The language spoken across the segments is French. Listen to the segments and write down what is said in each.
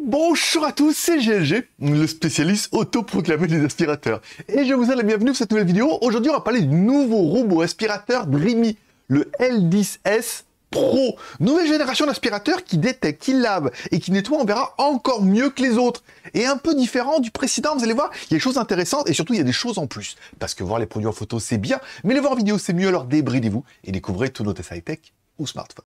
Bonjour à tous, c'est GLG, le spécialiste autoproclamé des aspirateurs. Et je vous donne la bienvenue pour cette nouvelle vidéo. Aujourd'hui, on va parler du nouveau robot aspirateur Dreamy, le L10S Pro. Nouvelle génération d'aspirateurs qui détecte, qui lave et qui nettoie, on verra, encore mieux que les autres. Et un peu différent du précédent, vous allez voir, il y a des choses intéressantes et surtout il y a des choses en plus. Parce que voir les produits en photo, c'est bien, mais les voir en vidéo, c'est mieux, alors débridez-vous et découvrez tous nos tests high-tech ou smartphone.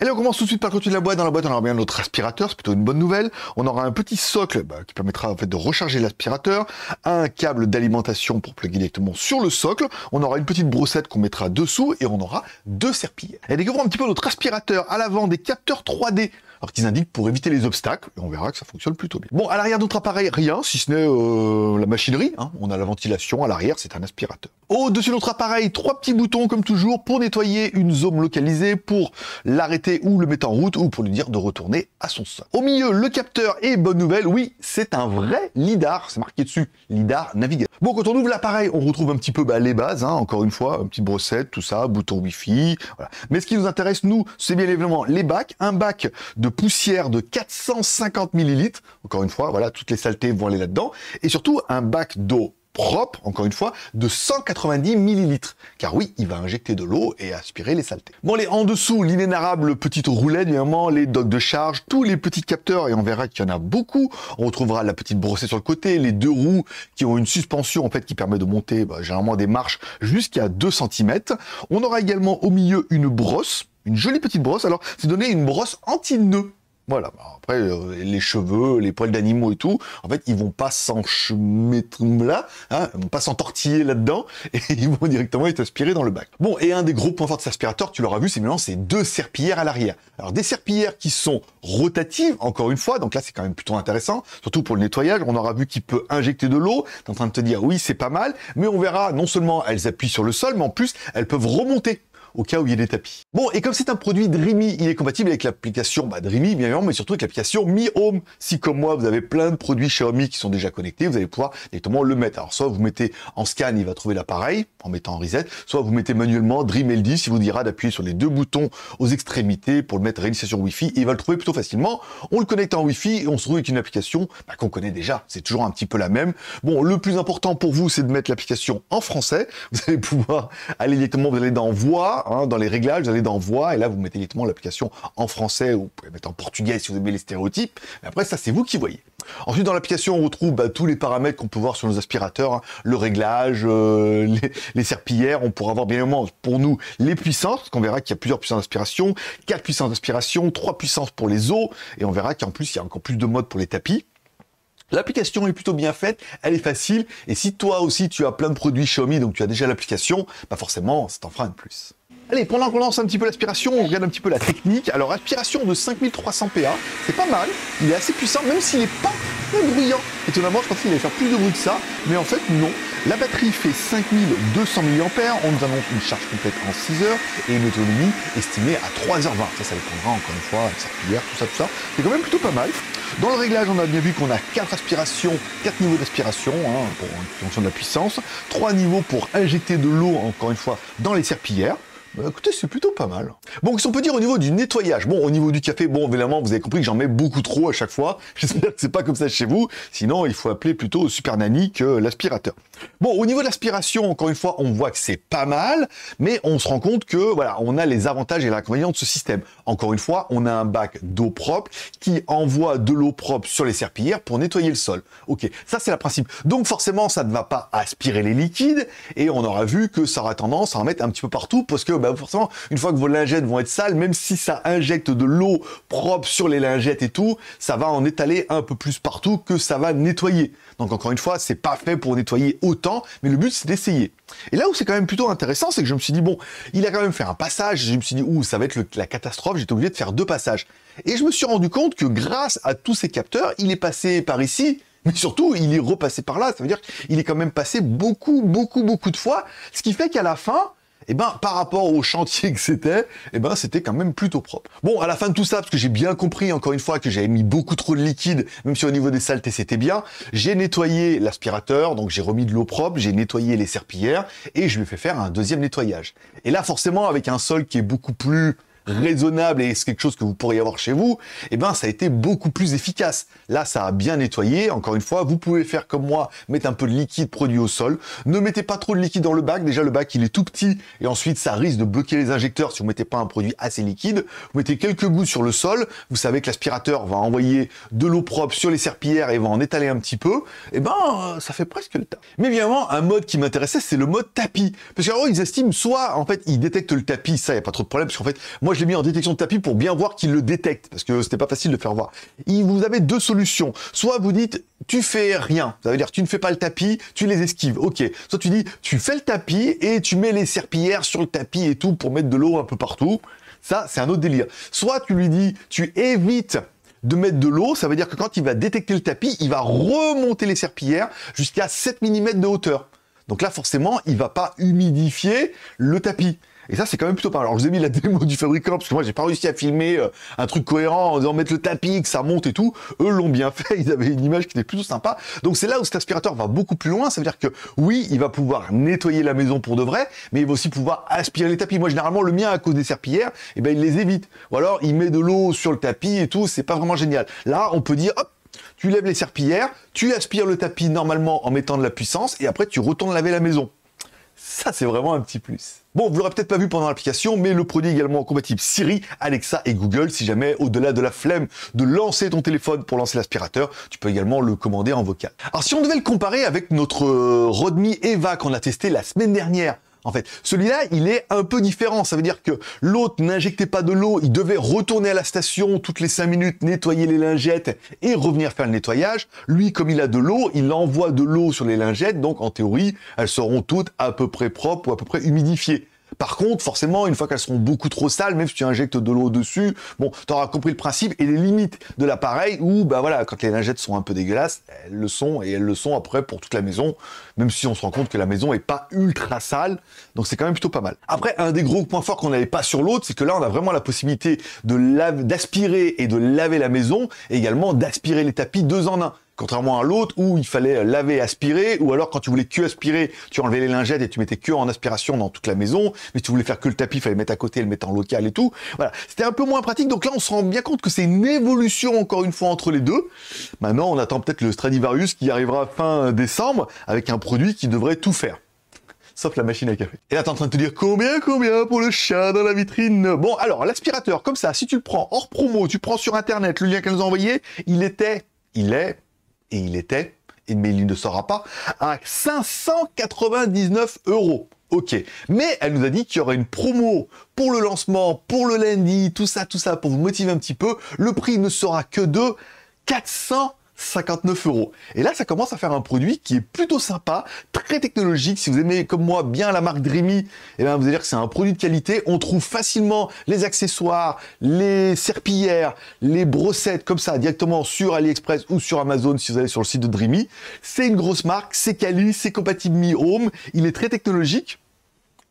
Allez, on commence tout de suite par le contenu de la boîte. Dans la boîte, on aura bien notre aspirateur, c'est plutôt une bonne nouvelle. On aura un petit socle bah, qui permettra en fait de recharger l'aspirateur, un câble d'alimentation pour plugger directement sur le socle. On aura une petite brossette qu'on mettra dessous et on aura deux serpilles. Et découvrons un petit peu notre aspirateur à l'avant des capteurs 3D alors qu'ils indiquent pour éviter les obstacles, et on verra que ça fonctionne plutôt bien. Bon, à l'arrière de notre appareil, rien, si ce n'est euh, la machinerie, hein. on a la ventilation, à l'arrière c'est un aspirateur. Au-dessus de notre appareil, trois petits boutons comme toujours pour nettoyer une zone localisée, pour l'arrêter ou le mettre en route, ou pour lui dire de retourner à son sol. Au milieu, le capteur et bonne nouvelle, oui, c'est un vrai LIDAR, c'est marqué dessus, LIDAR navigateur. Bon, quand on ouvre l'appareil, on retrouve un petit peu bah, les bases, hein. encore une fois, une petite brossette, tout ça, bouton Wi-Fi, voilà. Mais ce qui nous intéresse, nous, c'est bien évidemment les bacs, un bac de poussière de 450 millilitres. Encore une fois, voilà, toutes les saletés vont aller là-dedans. Et surtout, un bac d'eau propre, encore une fois, de 190 millilitres. Car oui, il va injecter de l'eau et aspirer les saletés. Bon, les en dessous, l'inénarrable petite roulette, évidemment, les docks de charge, tous les petits capteurs, et on verra qu'il y en a beaucoup. On retrouvera la petite brossée sur le côté, les deux roues qui ont une suspension, en fait, qui permet de monter, bah, généralement, des marches jusqu'à 2 cm. On aura également au milieu une brosse une jolie petite brosse. Alors, c'est donné une brosse anti-nœud. Voilà. Après, euh, les cheveux, les poils d'animaux et tout, en fait, ils vont pas s'en là, hein, vont pas s'entortiller là-dedans, et ils vont directement être aspirés dans le bac. Bon, et un des gros points forts de cet aspirateur, tu l'auras vu, c'est maintenant ces deux serpillères à l'arrière. Alors, des serpillères qui sont rotatives, encore une fois, donc là, c'est quand même plutôt intéressant, surtout pour le nettoyage. On aura vu qu'il peut injecter de l'eau. T'es en train de te dire, oui, c'est pas mal, mais on verra, non seulement elles appuient sur le sol, mais en plus, elles peuvent remonter au cas où il y des tapis. Bon, et comme c'est un produit Dreamy, il est compatible avec l'application bah, Dreamy, bien évidemment, mais surtout avec l'application Mi Home. Si, comme moi, vous avez plein de produits Xiaomi qui sont déjà connectés, vous allez pouvoir directement le mettre. Alors, soit vous mettez en scan, il va trouver l'appareil, en mettant en reset, soit vous mettez manuellement Dream L10, il vous dira d'appuyer sur les deux boutons aux extrémités pour le mettre en sur Wi-Fi, il va le trouver plutôt facilement. On le connecte en Wi-Fi et on se retrouve avec une application bah, qu'on connaît déjà, c'est toujours un petit peu la même. Bon, le plus important pour vous, c'est de mettre l'application en français. Vous allez pouvoir aller directement, vous allez dans Voix, Hein, dans les réglages, vous allez dans voix, et là, vous mettez l'application en français, ou vous mettre en portugais si vous aimez les stéréotypes. après, ça, c'est vous qui voyez. Ensuite, dans l'application, on retrouve bah, tous les paramètres qu'on peut voir sur nos aspirateurs, hein. le réglage, euh, les, serpillères. On pourra voir bien évidemment pour nous les puissances, qu'on verra qu'il y a plusieurs puissances d'aspiration, 4 puissances d'aspiration, 3 puissances pour les eaux, et on verra qu'en plus, il y a encore plus de modes pour les tapis. L'application est plutôt bien faite, elle est facile, et si toi aussi tu as plein de produits Xiaomi, donc tu as déjà l'application, bah forcément, ça t'en fera un de plus. Allez, pendant qu'on lance un petit peu l'aspiration, on regarde un petit peu la technique. Alors, aspiration de 5300 PA, c'est pas mal. Il est assez puissant, même s'il n'est pas très bruyant. Étonnamment, je pensais qu'il allait faire plus de bruit que ça, mais en fait, non. La batterie fait 5200 mAh, on nous annonce une charge complète en 6 heures et une autonomie estimée à 3h20. Ça, ça dépendra encore une fois les serpillères, tout ça, tout ça. C'est quand même plutôt pas mal. Dans le réglage, on a bien vu qu'on a 4 aspirations, 4 niveaux d'aspiration hein, pour en fonction de la puissance, 3 niveaux pour injecter de l'eau, encore une fois, dans les serpillères. Bah, écoutez, c'est plutôt pas mal. Bon, qu'est-ce qu'on peut dire au niveau du nettoyage Bon, au niveau du café, bon, évidemment, vous avez compris que j'en mets beaucoup trop à chaque fois. J'espère que c'est pas comme ça chez vous. Sinon, il faut appeler plutôt Super Nanny que l'aspirateur. Bon, au niveau de l'aspiration, encore une fois, on voit que c'est pas mal, mais on se rend compte que, voilà, on a les avantages et l'inconvénient de ce système. Encore une fois, on a un bac d'eau propre qui envoie de l'eau propre sur les serpillères pour nettoyer le sol. Ok, ça c'est le principe. Donc forcément, ça ne va pas aspirer les liquides et on aura vu que ça aura tendance à en mettre un petit peu partout parce que bah, forcément, une fois que vos lingettes vont être sales, même si ça injecte de l'eau propre sur les lingettes et tout, ça va en étaler un peu plus partout que ça va nettoyer. Donc encore une fois, c'est pas fait pour nettoyer autant, mais le but c'est d'essayer. Et là où c'est quand même plutôt intéressant, c'est que je me suis dit, bon, il a quand même fait un passage, je me suis dit, ouh, ça va être la catastrophe, j'étais obligé de faire deux passages. Et je me suis rendu compte que grâce à tous ces capteurs, il est passé par ici, mais surtout, il est repassé par là, ça veut dire qu'il est quand même passé beaucoup, beaucoup, beaucoup de fois, ce qui fait qu'à la fin, et eh ben par rapport au chantier que c'était, et eh ben c'était quand même plutôt propre. Bon, à la fin de tout ça, parce que j'ai bien compris encore une fois que j'avais mis beaucoup trop de liquide, même si au niveau des saletés c'était bien, j'ai nettoyé l'aspirateur, donc j'ai remis de l'eau propre, j'ai nettoyé les serpillères et je lui ai fait faire un deuxième nettoyage. Et là forcément avec un sol qui est beaucoup plus raisonnable et c'est quelque chose que vous pourriez avoir chez vous, et eh ben ça a été beaucoup plus efficace. Là, ça a bien nettoyé. Encore une fois, vous pouvez faire comme moi, mettre un peu de liquide produit au sol. Ne mettez pas trop de liquide dans le bac. Déjà, le bac, il est tout petit et ensuite, ça risque de bloquer les injecteurs si vous mettez pas un produit assez liquide. Vous mettez quelques gouttes sur le sol. Vous savez que l'aspirateur va envoyer de l'eau propre sur les serpillères et va en étaler un petit peu. et eh ben, ça fait presque le tas. Mais évidemment, un mode qui m'intéressait, c'est le mode tapis. Parce qu'en gros, ils estiment soit, en fait, ils détectent le tapis. Ça, y a pas trop de problème parce qu'en fait, moi, je mis en détection de tapis pour bien voir qu'il le détecte, parce que c'était pas facile de faire voir. Il, vous avez deux solutions. Soit vous dites, tu fais rien. Ça veut dire, tu ne fais pas le tapis, tu les esquives. Ok. Soit tu dis, tu fais le tapis et tu mets les serpillères sur le tapis et tout pour mettre de l'eau un peu partout. Ça, c'est un autre délire. Soit tu lui dis, tu évites de mettre de l'eau, ça veut dire que quand il va détecter le tapis, il va remonter les serpillères jusqu'à 7 mm de hauteur. Donc là, forcément, il va pas humidifier le tapis. Et ça, c'est quand même plutôt pas Alors, je vous ai mis la démo du fabricant, parce que moi, j'ai pas réussi à filmer euh, un truc cohérent en disant mettre le tapis, que ça monte et tout. Eux l'ont bien fait, ils avaient une image qui était plutôt sympa. Donc, c'est là où cet aspirateur va beaucoup plus loin. Ça veut dire que, oui, il va pouvoir nettoyer la maison pour de vrai, mais il va aussi pouvoir aspirer les tapis. Moi, généralement, le mien, à cause des serpillères, eh ben, il les évite. Ou alors, il met de l'eau sur le tapis et tout, c'est pas vraiment génial. Là, on peut dire, hop, tu lèves les serpillères, tu aspires le tapis normalement en mettant de la puissance, et après, tu retournes laver la maison. Ça, c'est vraiment un petit plus. Bon, vous l'aurez peut-être pas vu pendant l'application, mais le produit est également compatible Siri, Alexa et Google. Si jamais, au-delà de la flemme de lancer ton téléphone pour lancer l'aspirateur, tu peux également le commander en vocal. Alors, si on devait le comparer avec notre euh, Rodmi Eva qu'on a testé la semaine dernière, en fait. Celui-là, il est un peu différent. Ça veut dire que l'autre n'injectait pas de l'eau, il devait retourner à la station toutes les 5 minutes, nettoyer les lingettes et revenir faire le nettoyage. Lui, comme il a de l'eau, il envoie de l'eau sur les lingettes, donc en théorie, elles seront toutes à peu près propres ou à peu près humidifiées. Par contre, forcément, une fois qu'elles seront beaucoup trop sales, même si tu injectes de l'eau dessus, bon, tu auras compris le principe et les limites de l'appareil où, bah voilà, quand les lingettes sont un peu dégueulasses, elles le sont et elles le sont après pour toute la maison, même si on se rend compte que la maison est pas ultra sale, donc c'est quand même plutôt pas mal. Après, un des gros points forts qu'on n'avait pas sur l'autre, c'est que là, on a vraiment la possibilité d'aspirer et de laver la maison, et également d'aspirer les tapis deux en un. Contrairement à l'autre où il fallait laver, aspirer, ou alors quand tu voulais que aspirer, tu enlevais les lingettes et tu mettais que en aspiration dans toute la maison, mais tu voulais faire que le tapis, il fallait mettre à côté, le mettre en local et tout. Voilà, c'était un peu moins pratique. Donc là, on se rend bien compte que c'est une évolution encore une fois entre les deux. Maintenant, on attend peut-être le Stradivarius qui arrivera fin décembre avec un produit qui devrait tout faire sauf la machine à café. Et là, t'es en train de te dire combien, combien pour le chat dans la vitrine Bon, alors, l'aspirateur, comme ça, si tu le prends hors promo, tu prends sur Internet le lien qu'elle nous a envoyé, il était, il est et il était, mais il ne sera pas, à 599 euros. Ok, mais elle nous a dit qu'il y aurait une promo pour le lancement, pour le lundi, tout ça, tout ça, pour vous motiver un petit peu. Le prix ne sera que de 400 59 euros. Et là, ça commence à faire un produit qui est plutôt sympa, très technologique. Si vous aimez, comme moi, bien la marque Dreamy, et eh bien, vous allez dire que c'est un produit de qualité. On trouve facilement les accessoires, les serpillères, les brossettes, comme ça, directement sur AliExpress ou sur Amazon si vous allez sur le site de Dreamy. C'est une grosse marque, c'est quali, c'est compatible Mi Home. Il est très technologique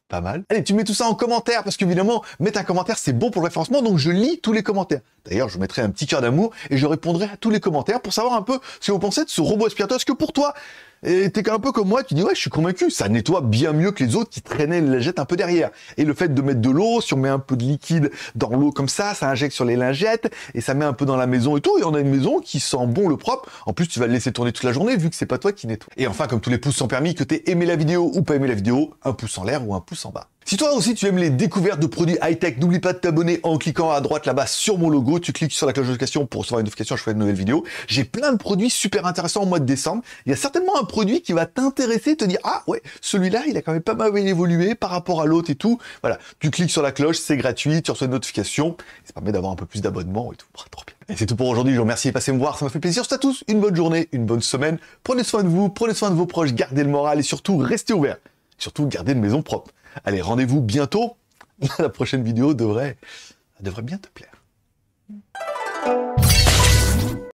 pas mal. Allez, tu mets tout ça en commentaire parce qu'évidemment, mettre un commentaire, c'est bon pour le référencement, donc je lis tous les commentaires. D'ailleurs, je mettrai un petit cœur d'amour et je répondrai à tous les commentaires pour savoir un peu ce que vous pensez de ce robot aspirateur. que pour toi, et t'es un peu comme moi, tu dis ouais, je suis convaincu, ça nettoie bien mieux que les autres qui traînaient les lingettes un peu derrière. Et le fait de mettre de l'eau, si on met un peu de liquide dans l'eau comme ça, ça injecte sur les lingettes et ça met un peu dans la maison et tout. Et on a une maison qui sent bon le propre. En plus, tu vas le laisser tourner toute la journée vu que c'est pas toi qui nettoie. Et enfin, comme tous les pouces sans permis, que t'aies aimé la vidéo ou pas aimé la vidéo, un pouce en l'air ou un pouce en bas. Si toi aussi tu aimes les découvertes de produits high-tech, n'oublie pas de t'abonner en cliquant à droite là-bas sur mon logo. Tu cliques sur la cloche de notification pour recevoir une notification, je fais une nouvelle vidéo. J'ai plein de produits super intéressants au mois de décembre. Il y a certainement un produit qui va t'intéresser, te dire Ah ouais, celui-là, il a quand même pas mal évolué par rapport à l'autre et tout. Voilà, tu cliques sur la cloche, c'est gratuit, tu reçois une notification. Ça permet d'avoir un peu plus d'abonnements et tout. Et c'est tout pour aujourd'hui. Je vous remercie de passer me voir. Ça m'a fait plaisir. Je à tous une bonne journée, une bonne semaine. Prenez soin de vous, prenez soin de vos proches, gardez le moral et surtout restez ouverts. Surtout gardez une maison propre. Allez, rendez-vous bientôt. La prochaine vidéo devrait, devrait bien te plaire.